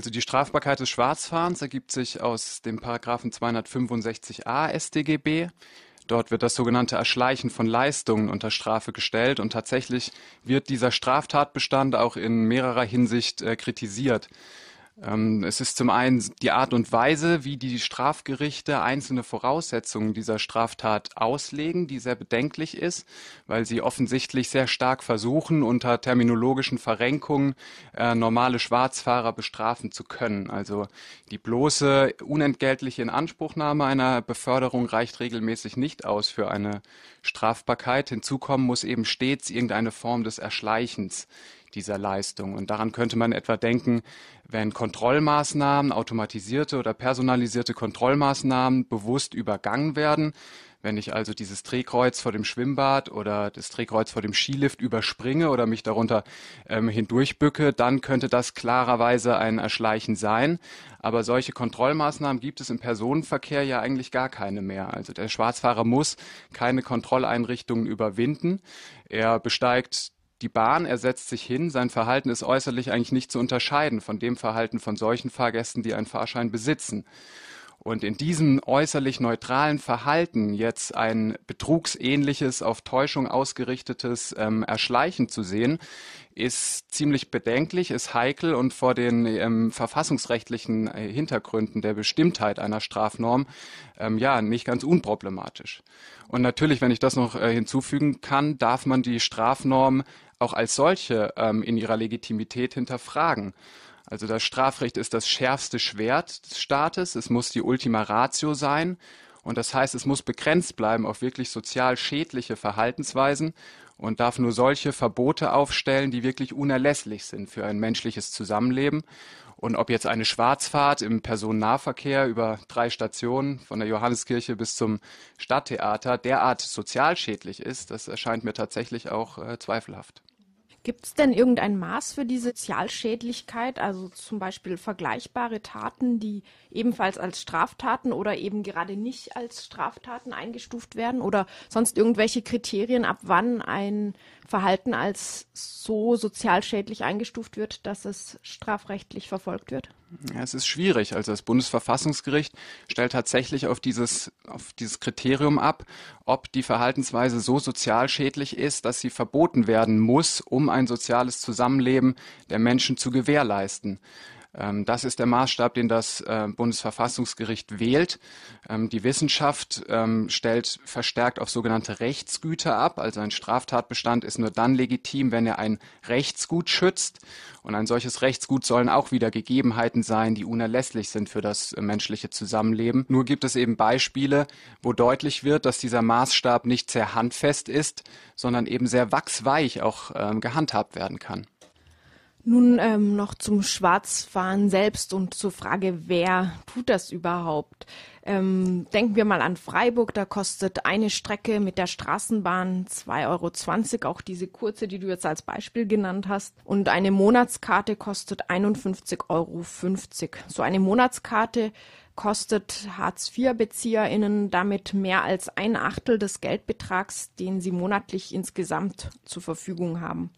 Also die Strafbarkeit des Schwarzfahrens ergibt sich aus dem Paragraphen 265a StGB. Dort wird das sogenannte Erschleichen von Leistungen unter Strafe gestellt und tatsächlich wird dieser Straftatbestand auch in mehrerer Hinsicht äh, kritisiert. Ähm, es ist zum einen die Art und Weise, wie die Strafgerichte einzelne Voraussetzungen dieser Straftat auslegen, die sehr bedenklich ist, weil sie offensichtlich sehr stark versuchen, unter terminologischen Verrenkungen äh, normale Schwarzfahrer bestrafen zu können. Also die bloße unentgeltliche Inanspruchnahme einer Beförderung reicht regelmäßig nicht aus für eine Strafbarkeit. Hinzukommen muss eben stets irgendeine Form des Erschleichens dieser Leistung. Und daran könnte man etwa denken, wenn Kontrollmaßnahmen, automatisierte oder personalisierte Kontrollmaßnahmen bewusst übergangen werden, wenn ich also dieses Drehkreuz vor dem Schwimmbad oder das Drehkreuz vor dem Skilift überspringe oder mich darunter ähm, hindurchbücke, dann könnte das klarerweise ein Erschleichen sein. Aber solche Kontrollmaßnahmen gibt es im Personenverkehr ja eigentlich gar keine mehr. Also der Schwarzfahrer muss keine Kontrolleinrichtungen überwinden. Er besteigt die Bahn, er setzt sich hin, sein Verhalten ist äußerlich eigentlich nicht zu unterscheiden von dem Verhalten von solchen Fahrgästen, die einen Fahrschein besitzen und in diesem äußerlich neutralen Verhalten jetzt ein betrugsähnliches, auf Täuschung ausgerichtetes ähm, Erschleichen zu sehen, ist ziemlich bedenklich, ist heikel und vor den ähm, verfassungsrechtlichen äh, Hintergründen der Bestimmtheit einer Strafnorm ähm, ja nicht ganz unproblematisch. Und natürlich, wenn ich das noch äh, hinzufügen kann, darf man die Strafnorm auch als solche ähm, in ihrer Legitimität hinterfragen. Also das Strafrecht ist das schärfste Schwert des Staates, es muss die Ultima Ratio sein und das heißt, es muss begrenzt bleiben auf wirklich sozial schädliche Verhaltensweisen und darf nur solche Verbote aufstellen, die wirklich unerlässlich sind für ein menschliches Zusammenleben. Und ob jetzt eine Schwarzfahrt im Personennahverkehr über drei Stationen von der Johanneskirche bis zum Stadttheater derart sozialschädlich ist, das erscheint mir tatsächlich auch äh, zweifelhaft. Gibt es denn irgendein Maß für die Sozialschädlichkeit, also zum Beispiel vergleichbare Taten, die ebenfalls als Straftaten oder eben gerade nicht als Straftaten eingestuft werden oder sonst irgendwelche Kriterien, ab wann ein Verhalten als so sozialschädlich eingestuft wird, dass es strafrechtlich verfolgt wird? Es ist schwierig. Also das Bundesverfassungsgericht stellt tatsächlich auf dieses, auf dieses Kriterium ab, ob die Verhaltensweise so sozial schädlich ist, dass sie verboten werden muss, um ein soziales Zusammenleben der Menschen zu gewährleisten. Ähm, das ist der Maßstab, den das äh, Bundesverfassungsgericht wählt. Ähm, die Wissenschaft ähm, stellt verstärkt auf sogenannte Rechtsgüter ab. Also ein Straftatbestand ist nur dann legitim, wenn er ein Rechtsgut schützt. Und ein solches Rechtsgut sollen auch wieder Gegebenheiten sein, die unerlässlich sind für das äh, menschliche Zusammenleben. Nur gibt es eben Beispiele, wo deutlich wird, dass dieser Maßstab nicht sehr handfest ist, sondern eben sehr wachsweich auch gehandhabt werden kann. Nun ähm, noch zum Schwarzfahren selbst und zur Frage, wer tut das überhaupt? Ähm, denken wir mal an Freiburg, da kostet eine Strecke mit der Straßenbahn 2,20 Euro, auch diese kurze, die du jetzt als Beispiel genannt hast. Und eine Monatskarte kostet 51,50 Euro. So eine Monatskarte kostet Hartz-IV-BezieherInnen damit mehr als ein Achtel des Geldbetrags, den sie monatlich insgesamt zur Verfügung haben.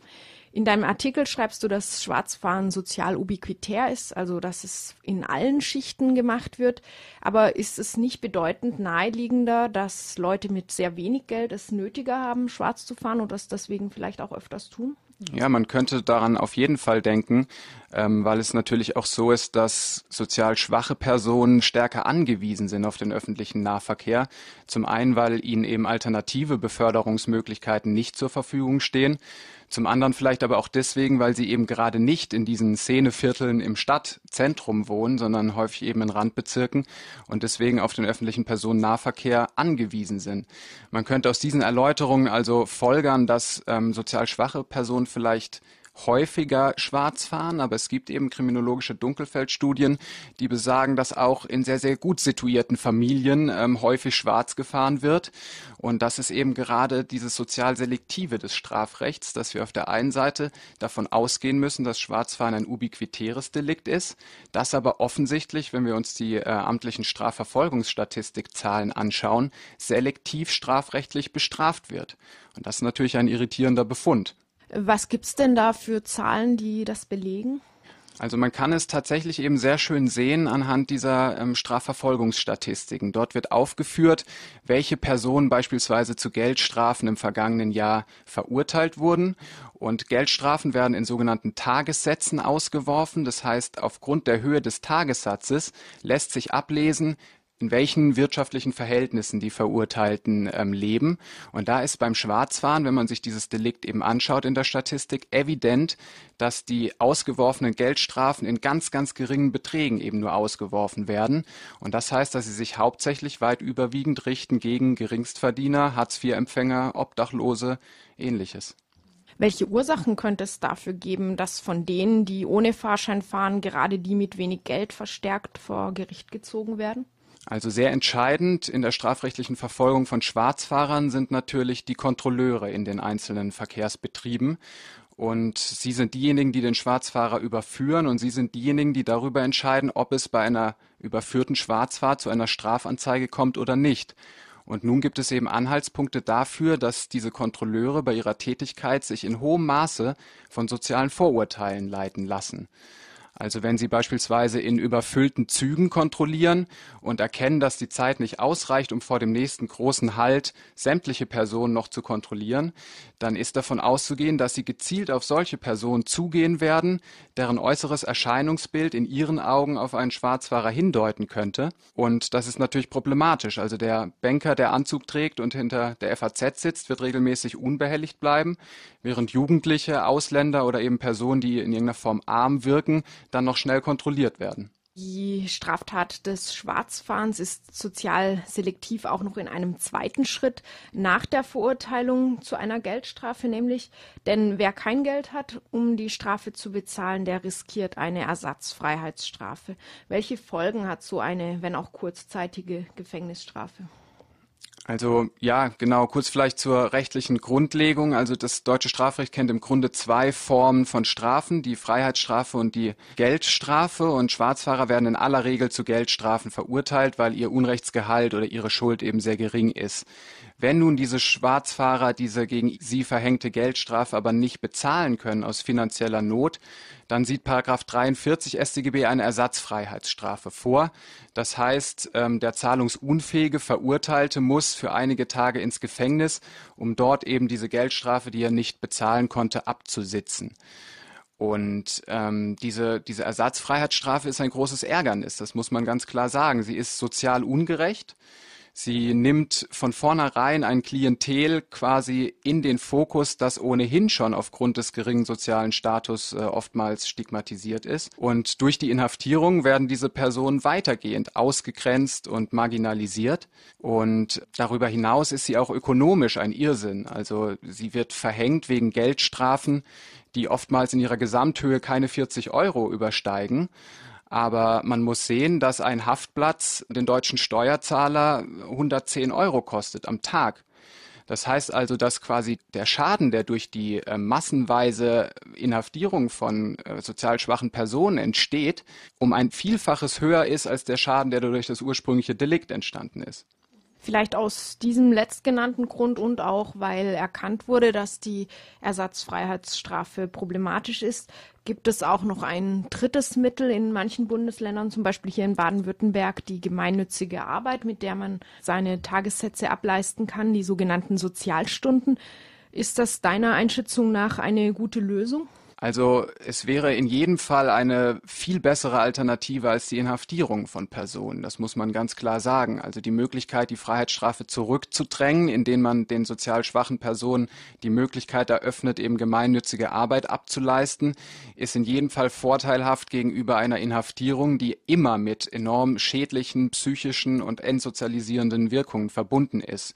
In deinem Artikel schreibst du, dass Schwarzfahren sozial ubiquitär ist, also dass es in allen Schichten gemacht wird. Aber ist es nicht bedeutend naheliegender, dass Leute mit sehr wenig Geld es nötiger haben, schwarz zu fahren und das deswegen vielleicht auch öfters tun? Ja, man könnte daran auf jeden Fall denken ähm, weil es natürlich auch so ist, dass sozial schwache Personen stärker angewiesen sind auf den öffentlichen Nahverkehr. Zum einen, weil ihnen eben alternative Beförderungsmöglichkeiten nicht zur Verfügung stehen. Zum anderen vielleicht aber auch deswegen, weil sie eben gerade nicht in diesen Szenevierteln im Stadtzentrum wohnen, sondern häufig eben in Randbezirken und deswegen auf den öffentlichen Personennahverkehr angewiesen sind. Man könnte aus diesen Erläuterungen also folgern, dass ähm, sozial schwache Personen vielleicht häufiger schwarz fahren, aber es gibt eben kriminologische Dunkelfeldstudien, die besagen, dass auch in sehr, sehr gut situierten Familien ähm, häufig schwarz gefahren wird. Und das ist eben gerade dieses sozial selektive des Strafrechts, dass wir auf der einen Seite davon ausgehen müssen, dass Schwarzfahren ein ubiquitäres Delikt ist, das aber offensichtlich, wenn wir uns die äh, amtlichen Strafverfolgungsstatistikzahlen anschauen, selektiv strafrechtlich bestraft wird. Und das ist natürlich ein irritierender Befund. Was gibt es denn da für Zahlen, die das belegen? Also man kann es tatsächlich eben sehr schön sehen anhand dieser ähm, Strafverfolgungsstatistiken. Dort wird aufgeführt, welche Personen beispielsweise zu Geldstrafen im vergangenen Jahr verurteilt wurden. Und Geldstrafen werden in sogenannten Tagessätzen ausgeworfen. Das heißt, aufgrund der Höhe des Tagessatzes lässt sich ablesen, in welchen wirtschaftlichen Verhältnissen die Verurteilten ähm, leben. Und da ist beim Schwarzfahren, wenn man sich dieses Delikt eben anschaut in der Statistik, evident, dass die ausgeworfenen Geldstrafen in ganz, ganz geringen Beträgen eben nur ausgeworfen werden. Und das heißt, dass sie sich hauptsächlich weit überwiegend richten gegen Geringstverdiener, Hartz-IV-Empfänger, Obdachlose, ähnliches. Welche Ursachen könnte es dafür geben, dass von denen, die ohne Fahrschein fahren, gerade die mit wenig Geld verstärkt vor Gericht gezogen werden? Also sehr entscheidend in der strafrechtlichen Verfolgung von Schwarzfahrern sind natürlich die Kontrolleure in den einzelnen Verkehrsbetrieben. Und sie sind diejenigen, die den Schwarzfahrer überführen und sie sind diejenigen, die darüber entscheiden, ob es bei einer überführten Schwarzfahrt zu einer Strafanzeige kommt oder nicht. Und nun gibt es eben Anhaltspunkte dafür, dass diese Kontrolleure bei ihrer Tätigkeit sich in hohem Maße von sozialen Vorurteilen leiten lassen. Also wenn Sie beispielsweise in überfüllten Zügen kontrollieren und erkennen, dass die Zeit nicht ausreicht, um vor dem nächsten großen Halt sämtliche Personen noch zu kontrollieren, dann ist davon auszugehen, dass Sie gezielt auf solche Personen zugehen werden, deren äußeres Erscheinungsbild in Ihren Augen auf einen Schwarzfahrer hindeuten könnte. Und das ist natürlich problematisch. Also der Banker, der Anzug trägt und hinter der FAZ sitzt, wird regelmäßig unbehelligt bleiben, während Jugendliche, Ausländer oder eben Personen, die in irgendeiner Form arm wirken, dann noch schnell kontrolliert werden. Die Straftat des Schwarzfahrens ist sozial selektiv auch noch in einem zweiten Schritt nach der Verurteilung zu einer Geldstrafe, nämlich, denn wer kein Geld hat, um die Strafe zu bezahlen, der riskiert eine Ersatzfreiheitsstrafe. Welche Folgen hat so eine, wenn auch kurzzeitige Gefängnisstrafe? Also ja, genau, kurz vielleicht zur rechtlichen Grundlegung. Also das deutsche Strafrecht kennt im Grunde zwei Formen von Strafen, die Freiheitsstrafe und die Geldstrafe. Und Schwarzfahrer werden in aller Regel zu Geldstrafen verurteilt, weil ihr Unrechtsgehalt oder ihre Schuld eben sehr gering ist. Wenn nun diese Schwarzfahrer diese gegen sie verhängte Geldstrafe aber nicht bezahlen können aus finanzieller Not, dann sieht Paragraph 43 StGB eine Ersatzfreiheitsstrafe vor. Das heißt, ähm, der zahlungsunfähige Verurteilte muss für einige Tage ins Gefängnis, um dort eben diese Geldstrafe, die er nicht bezahlen konnte, abzusitzen. Und ähm, diese, diese Ersatzfreiheitsstrafe ist ein großes Ärgernis, das muss man ganz klar sagen. Sie ist sozial ungerecht. Sie nimmt von vornherein ein Klientel quasi in den Fokus, das ohnehin schon aufgrund des geringen sozialen Status äh, oftmals stigmatisiert ist. Und durch die Inhaftierung werden diese Personen weitergehend ausgegrenzt und marginalisiert. Und darüber hinaus ist sie auch ökonomisch ein Irrsinn. Also sie wird verhängt wegen Geldstrafen, die oftmals in ihrer Gesamthöhe keine 40 Euro übersteigen. Aber man muss sehen, dass ein Haftplatz den deutschen Steuerzahler 110 Euro kostet am Tag. Das heißt also, dass quasi der Schaden, der durch die äh, massenweise Inhaftierung von äh, sozial schwachen Personen entsteht, um ein Vielfaches höher ist als der Schaden, der durch das ursprüngliche Delikt entstanden ist. Vielleicht aus diesem letztgenannten Grund und auch, weil erkannt wurde, dass die Ersatzfreiheitsstrafe problematisch ist, gibt es auch noch ein drittes Mittel in manchen Bundesländern, zum Beispiel hier in Baden-Württemberg, die gemeinnützige Arbeit, mit der man seine Tagessätze ableisten kann, die sogenannten Sozialstunden. Ist das deiner Einschätzung nach eine gute Lösung? Also es wäre in jedem Fall eine viel bessere Alternative als die Inhaftierung von Personen. Das muss man ganz klar sagen. Also die Möglichkeit, die Freiheitsstrafe zurückzudrängen, indem man den sozial schwachen Personen die Möglichkeit eröffnet, eben gemeinnützige Arbeit abzuleisten, ist in jedem Fall vorteilhaft gegenüber einer Inhaftierung, die immer mit enorm schädlichen psychischen und entsozialisierenden Wirkungen verbunden ist.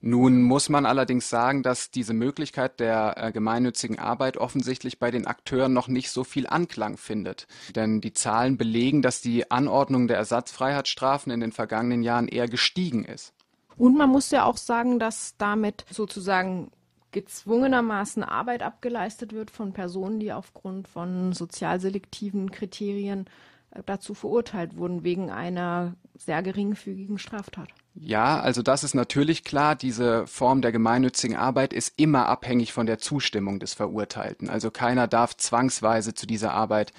Nun muss man allerdings sagen, dass diese Möglichkeit der äh, gemeinnützigen Arbeit offensichtlich bei den Akteuren noch nicht so viel Anklang findet. Denn die Zahlen belegen, dass die Anordnung der Ersatzfreiheitsstrafen in den vergangenen Jahren eher gestiegen ist. Und man muss ja auch sagen, dass damit sozusagen gezwungenermaßen Arbeit abgeleistet wird von Personen, die aufgrund von sozialselektiven Kriterien dazu verurteilt wurden wegen einer sehr geringfügigen Straftat. Ja, also das ist natürlich klar. Diese Form der gemeinnützigen Arbeit ist immer abhängig von der Zustimmung des Verurteilten. Also keiner darf zwangsweise zu dieser Arbeit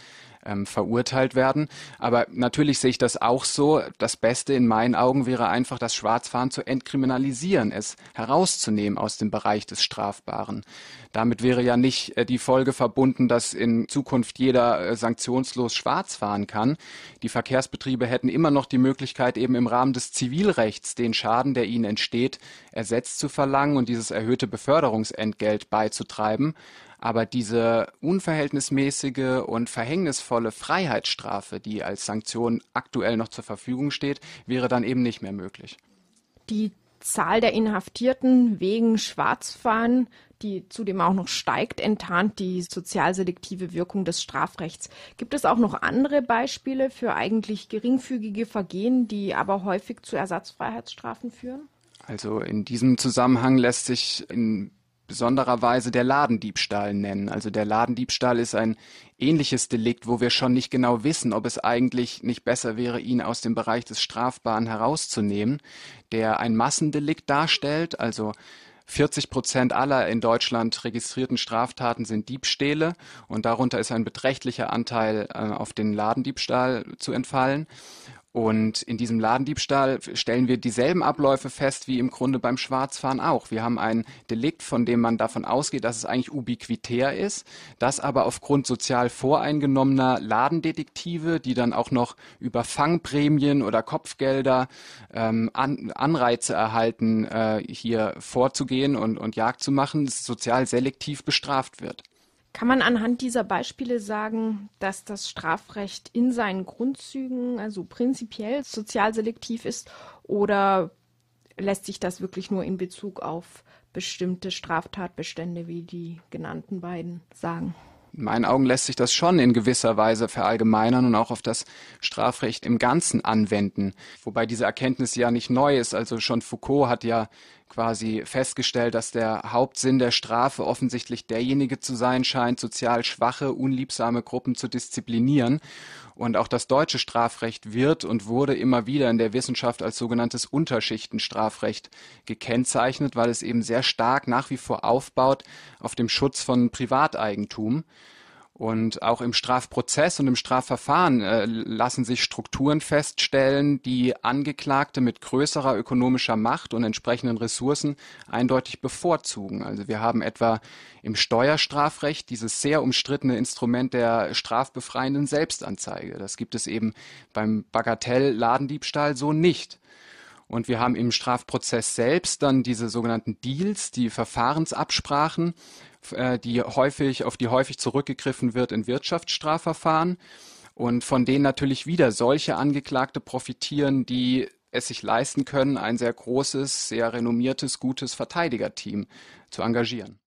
ähm, verurteilt werden. Aber natürlich sehe ich das auch so. Das Beste in meinen Augen wäre einfach, das Schwarzfahren zu entkriminalisieren, es herauszunehmen aus dem Bereich des Strafbaren. Damit wäre ja nicht äh, die Folge verbunden, dass in Zukunft jeder äh, sanktionslos schwarz fahren kann. Die Verkehrsbetriebe hätten immer noch die Möglichkeit, eben im Rahmen des Zivilrechts den Schaden, der ihnen entsteht, ersetzt zu verlangen und dieses erhöhte Beförderungsentgelt beizutreiben. Aber diese unverhältnismäßige und verhängnisvolle Freiheitsstrafe, die als Sanktion aktuell noch zur Verfügung steht, wäre dann eben nicht mehr möglich. Die Zahl der Inhaftierten wegen Schwarzfahren, die zudem auch noch steigt, enttarnt die sozialselektive Wirkung des Strafrechts. Gibt es auch noch andere Beispiele für eigentlich geringfügige Vergehen, die aber häufig zu Ersatzfreiheitsstrafen führen? Also in diesem Zusammenhang lässt sich in besondererweise der Ladendiebstahl nennen. Also der Ladendiebstahl ist ein ähnliches Delikt, wo wir schon nicht genau wissen, ob es eigentlich nicht besser wäre, ihn aus dem Bereich des Strafbaren herauszunehmen, der ein Massendelikt darstellt. Also 40 Prozent aller in Deutschland registrierten Straftaten sind Diebstähle und darunter ist ein beträchtlicher Anteil äh, auf den Ladendiebstahl zu entfallen. Und in diesem Ladendiebstahl stellen wir dieselben Abläufe fest wie im Grunde beim Schwarzfahren auch. Wir haben ein Delikt, von dem man davon ausgeht, dass es eigentlich ubiquitär ist, das aber aufgrund sozial voreingenommener Ladendetektive, die dann auch noch über Fangprämien oder Kopfgelder ähm, An Anreize erhalten, äh, hier vorzugehen und, und Jagd zu machen, sozial selektiv bestraft wird. Kann man anhand dieser Beispiele sagen, dass das Strafrecht in seinen Grundzügen, also prinzipiell sozialselektiv ist oder lässt sich das wirklich nur in Bezug auf bestimmte Straftatbestände wie die genannten beiden sagen? In meinen Augen lässt sich das schon in gewisser Weise verallgemeinern und auch auf das Strafrecht im Ganzen anwenden. Wobei diese Erkenntnis ja nicht neu ist. Also schon Foucault hat ja quasi festgestellt, dass der Hauptsinn der Strafe offensichtlich derjenige zu sein scheint, sozial schwache, unliebsame Gruppen zu disziplinieren. Und auch das deutsche Strafrecht wird und wurde immer wieder in der Wissenschaft als sogenanntes Unterschichtenstrafrecht gekennzeichnet, weil es eben sehr stark nach wie vor aufbaut auf dem Schutz von Privateigentum. Und auch im Strafprozess und im Strafverfahren äh, lassen sich Strukturen feststellen, die Angeklagte mit größerer ökonomischer Macht und entsprechenden Ressourcen eindeutig bevorzugen. Also wir haben etwa im Steuerstrafrecht dieses sehr umstrittene Instrument der strafbefreienden Selbstanzeige. Das gibt es eben beim Bagatell-Ladendiebstahl so nicht. Und wir haben im Strafprozess selbst dann diese sogenannten Deals, die Verfahrensabsprachen, äh, die häufig, auf die häufig zurückgegriffen wird in Wirtschaftsstrafverfahren und von denen natürlich wieder solche Angeklagte profitieren, die es sich leisten können, ein sehr großes, sehr renommiertes, gutes Verteidigerteam zu engagieren.